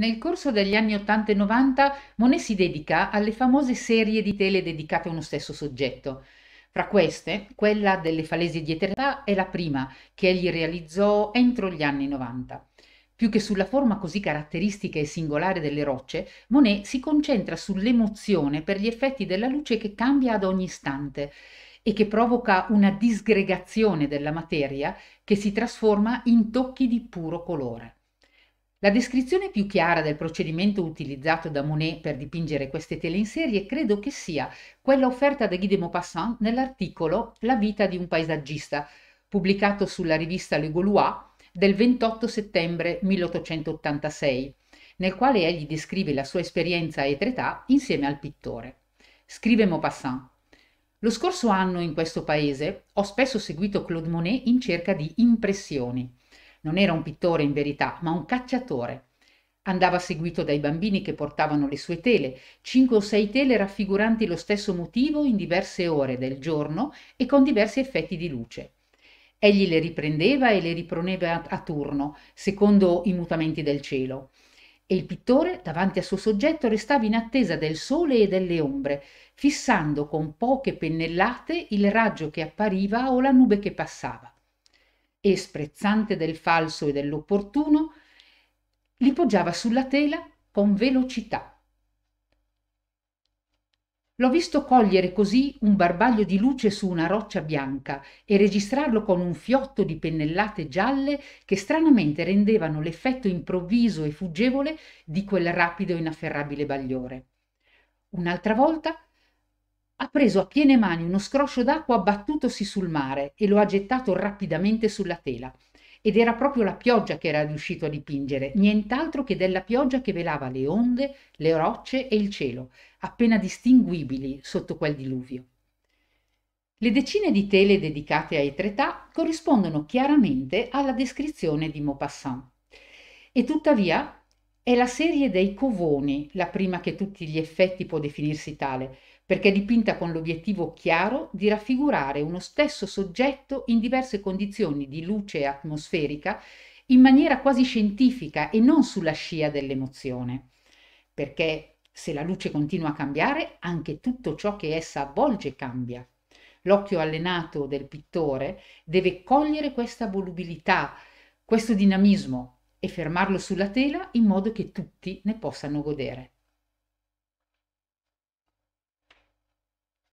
Nel corso degli anni 80 e 90 Monet si dedica alle famose serie di tele dedicate a uno stesso soggetto. Fra queste, quella delle Falesi di Eternità è la prima che egli realizzò entro gli anni 90. Più che sulla forma così caratteristica e singolare delle rocce, Monet si concentra sull'emozione per gli effetti della luce che cambia ad ogni istante e che provoca una disgregazione della materia che si trasforma in tocchi di puro colore. La descrizione più chiara del procedimento utilizzato da Monet per dipingere queste tele in serie credo che sia quella offerta da Guy de Maupassant nell'articolo La vita di un paesaggista, pubblicato sulla rivista Le Gaulois del 28 settembre 1886, nel quale egli descrive la sua esperienza e età insieme al pittore. Scrive Maupassant. Lo scorso anno in questo paese ho spesso seguito Claude Monet in cerca di impressioni. Non era un pittore in verità, ma un cacciatore. Andava seguito dai bambini che portavano le sue tele, cinque o sei tele raffiguranti lo stesso motivo in diverse ore del giorno e con diversi effetti di luce. Egli le riprendeva e le riponeva a turno, secondo i mutamenti del cielo. E il pittore, davanti al suo soggetto, restava in attesa del sole e delle ombre, fissando con poche pennellate il raggio che appariva o la nube che passava e sprezzante del falso e dell'opportuno, li poggiava sulla tela con velocità. L'ho visto cogliere così un barbaglio di luce su una roccia bianca e registrarlo con un fiotto di pennellate gialle che stranamente rendevano l'effetto improvviso e fuggevole di quel rapido e inafferrabile bagliore. Un'altra volta ha preso a piene mani uno scroscio d'acqua battutosi sul mare e lo ha gettato rapidamente sulla tela. Ed era proprio la pioggia che era riuscito a dipingere, nient'altro che della pioggia che velava le onde, le rocce e il cielo, appena distinguibili sotto quel diluvio. Le decine di tele dedicate ai Tretà corrispondono chiaramente alla descrizione di Maupassant. E tuttavia è la serie dei Covoni, la prima che tutti gli effetti può definirsi tale, perché è dipinta con l'obiettivo chiaro di raffigurare uno stesso soggetto in diverse condizioni di luce atmosferica in maniera quasi scientifica e non sulla scia dell'emozione. Perché se la luce continua a cambiare, anche tutto ciò che essa avvolge cambia. L'occhio allenato del pittore deve cogliere questa volubilità, questo dinamismo, e fermarlo sulla tela in modo che tutti ne possano godere.